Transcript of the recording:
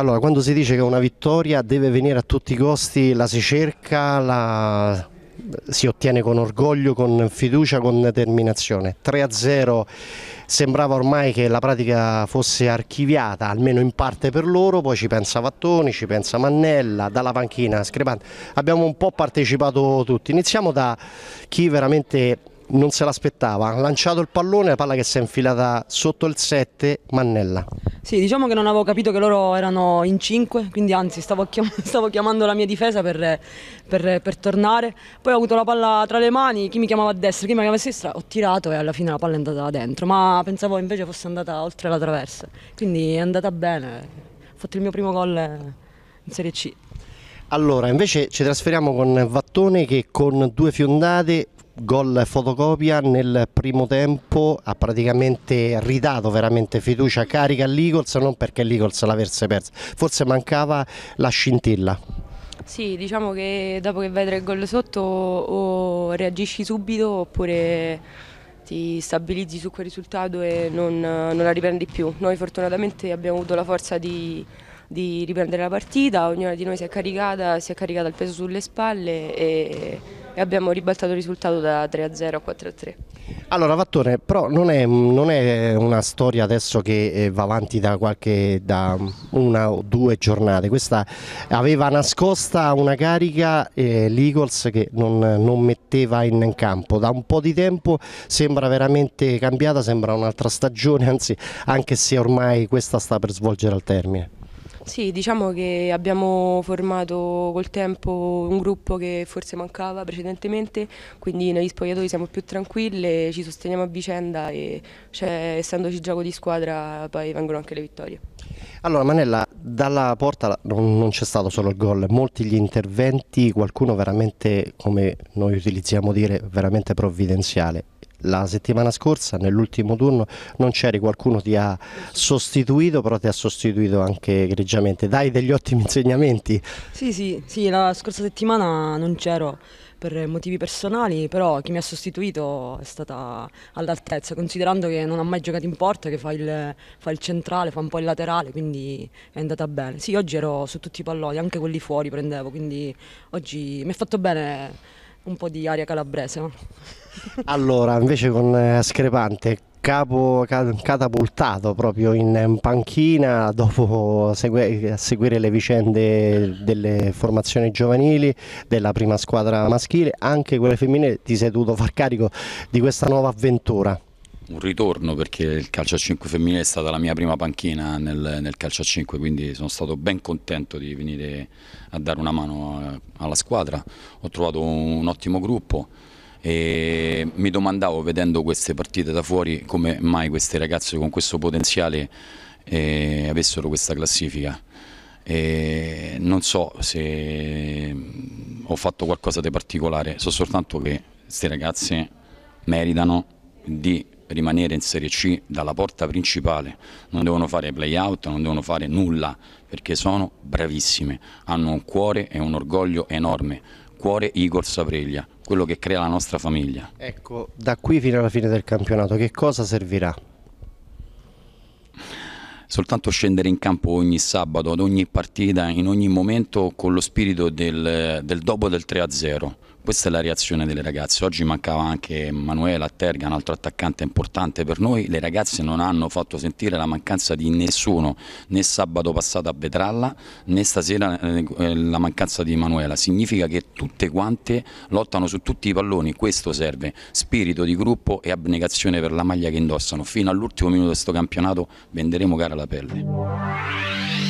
Allora, quando si dice che una vittoria deve venire a tutti i costi, la si cerca, la si ottiene con orgoglio, con fiducia, con determinazione. 3-0 sembrava ormai che la pratica fosse archiviata, almeno in parte per loro, poi ci pensa Vattoni, ci pensa Mannella, dalla panchina Screpante. Abbiamo un po' partecipato tutti. Iniziamo da chi veramente non se l'aspettava, ha lanciato il pallone, la palla che si è infilata sotto il 7, Mannella. Sì, diciamo che non avevo capito che loro erano in cinque, quindi anzi stavo, chiam stavo chiamando la mia difesa per, per, per, tornare. Poi ho avuto la palla tra le mani, chi mi chiamava a destra, chi mi chiamava a sinistra, ho tirato e alla fine la palla è andata dentro, ma pensavo invece fosse andata oltre la traversa. Quindi è andata bene, ho fatto il mio primo gol in Serie C. Allora, invece ci trasferiamo con Vattone che con due fiondate gol fotocopia nel primo tempo ha praticamente ridato veramente fiducia carica all'Eagles non perché l'Eagles l'avesse persa forse mancava la scintilla sì, diciamo che dopo che vai tre gol sotto o reagisci subito oppure ti stabilizzi su quel risultato e non, non la riprendi più. Noi fortunatamente abbiamo avuto la forza di, di riprendere la partita, ognuna di noi si è caricata, si è caricata il peso sulle spalle e e abbiamo ribaltato il risultato da 3-0 a a 4-3. a Allora Vattone, però non è, non è, una storia adesso che eh, va avanti da, qualche, da una o due giornate, questa aveva nascosta una carica eh, l'Eagles che non, non metteva in campo, da un po' di tempo sembra veramente cambiata, sembra un'altra stagione, anzi anche se ormai questa sta per svolgere al termine. Sì, diciamo che abbiamo formato col tempo un gruppo che forse mancava precedentemente, quindi negli spogliatoi siamo più tranquille, ci sosteniamo a vicenda e cioè, essendoci gioco di squadra poi vengono anche le vittorie. Allora Manella, dalla porta non c'è stato solo il gol, molti gli interventi, qualcuno veramente, come noi utilizziamo dire, veramente provvidenziale. La settimana scorsa nell'ultimo turno non c'eri, qualcuno ti ha sostituito, però ti ha sostituito anche egregiamente. Dai degli ottimi insegnamenti. Sì, sì, sì la scorsa settimana non c'ero per motivi personali, però chi mi ha sostituito è stata all'altezza, considerando che non ha mai giocato in porta, che fa il, fa il, centrale, fa un po' il laterale, quindi è andata bene. Sì, oggi ero su tutti i palloni, anche quelli fuori prendevo, quindi oggi mi ha fatto bene un po' di aria calabrese. Allora, invece con eh, Screpante, capo catapultato proprio in panchina dopo segue, seguire le vicende delle formazioni giovanili, della prima squadra maschile, anche quelle femminili, ti sei dovuto far carico di questa nuova avventura un ritorno perché il calcio a 5 femminile è stata la mia prima panchina nel, nel, calcio a 5 quindi sono stato ben contento di venire a dare una mano eh, alla squadra ho trovato un ottimo gruppo e mi domandavo vedendo queste partite da fuori come mai queste ragazze con questo potenziale eh, avessero questa classifica e non so se mm, ho fatto qualcosa di particolare so soltanto che queste ragazze meritano di rimanere in Serie C dalla porta principale, non devono fare play-out, non devono fare nulla, perché sono bravissime, hanno un cuore e un orgoglio enorme, cuore Igor Sapreglia, quello che crea la nostra famiglia. Ecco, da qui fino alla fine del campionato che cosa servirà? soltanto scendere in campo ogni sabato, ad ogni partita, in ogni momento con lo spirito del, del dopo del 3-0. Questa è la reazione delle ragazze. Oggi mancava anche Manuela Terga, un altro attaccante importante per noi. Le ragazze non hanno fatto sentire la mancanza di nessuno, né sabato passato a Vetralla, né stasera eh, la mancanza di Manuela. Significa che tutte quante lottano su tutti i palloni. Questo serve spirito di gruppo e abnegazione per la maglia che indossano. Fino all'ultimo minuto di questo campionato venderemo cara la pelle.